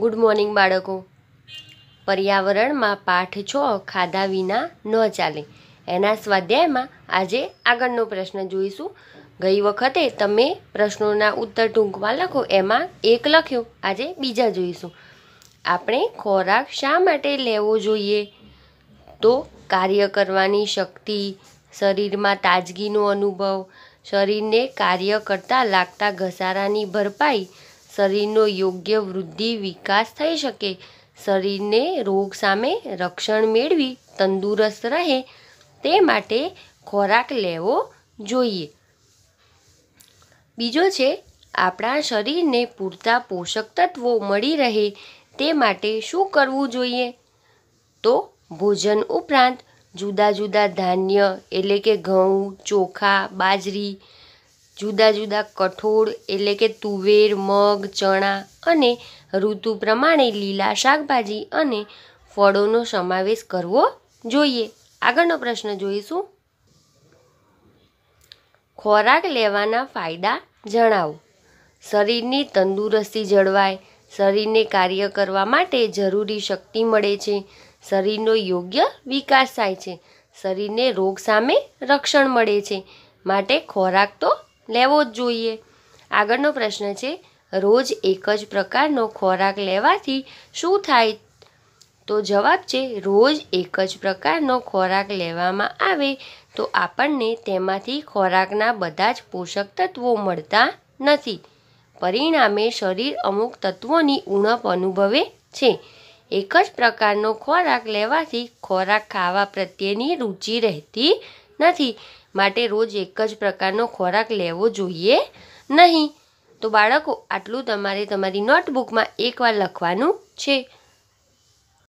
good morning બાળકો પર્યાવરણમાં પાઠ છો ખાધા વિના ન ચાલે એના સ્વાધ્યાયમાં આજે આગળનો પ્રશ્ન જોઈશું ગઈ વખતે તમે પ્રશ્નોના ઉત્તર ટૂંકમાં લખો એમાં એક લખ્યો આજે બીજા જોઈશું આપણે ખોરાક શા માટે લેવો જોઈએ તો કાર્ય કરવાની શક્તિ શરીરમાં તાજગીનો અનુભવ શરીરને કાર્ય કરતાં લાગતા ઘસારાની ભરપાઈ શરીરનો યોગ્ય વૃદ્ધિ વિકાસ થઈ શકે શરીરને રોગ સામે રક્ષણ મેળવી તંદુરસ્ત રહે તે માટે ખોરાક લેવો જોઈએ બીજો છે આપણા શરીરને પૂરતા પોષક તત્વો મળી રહે તે માટે શું કરવું જોઈએ તો ભોજન ઉપરાંત જુદા જુદા ધાન્ય એટલે કે ઘઉં ચોખા બાજરી જુદા જુદા કઠોળ એટલે કે તુવેર મગ ચણા અને ઋતુ પ્રમાણે લીલા શાકભાજી અને ફળોનો સમાવેશ કરવો જોઈએ આગળનો પ્રશ્ન જોઈશું ખોરાક લેવાના ફાયદા જણાવો શરીરની તંદુરસ્તી જળવાય શરીરને કાર્ય કરવા માટે જરૂરી શક્તિ મળે છે શરીરનો યોગ્ય વિકાસ થાય છે શરીરને રોગ સામે રક્ષણ મળે છે માટે ખોરાક તો લેવો જ જોઈએ આગળનો પ્રશ્ન છે રોજ એક જ પ્રકારનો ખોરાક લેવાથી શું થાય તો જવાબ છે રોજ એક જ પ્રકારનો ખોરાક લેવામાં આવે તો આપણને તેમાંથી ખોરાકના બધા જ પોષક તત્વો મળતા નથી પરિણામે શરીર અમુક તત્વોની ઉણપ અનુભવે છે એક જ પ્રકારનો ખોરાક લેવાથી ખોરાક ખાવા પ્રત્યેની રુચિ રહેતી નથી માટે રોજ એક જ પ્રકારનો ખોરાક લેવો જોઈએ નહીં તો બાળકો આટલું તમારે તમારી નોટબુકમાં એકવાર લખવાનું છે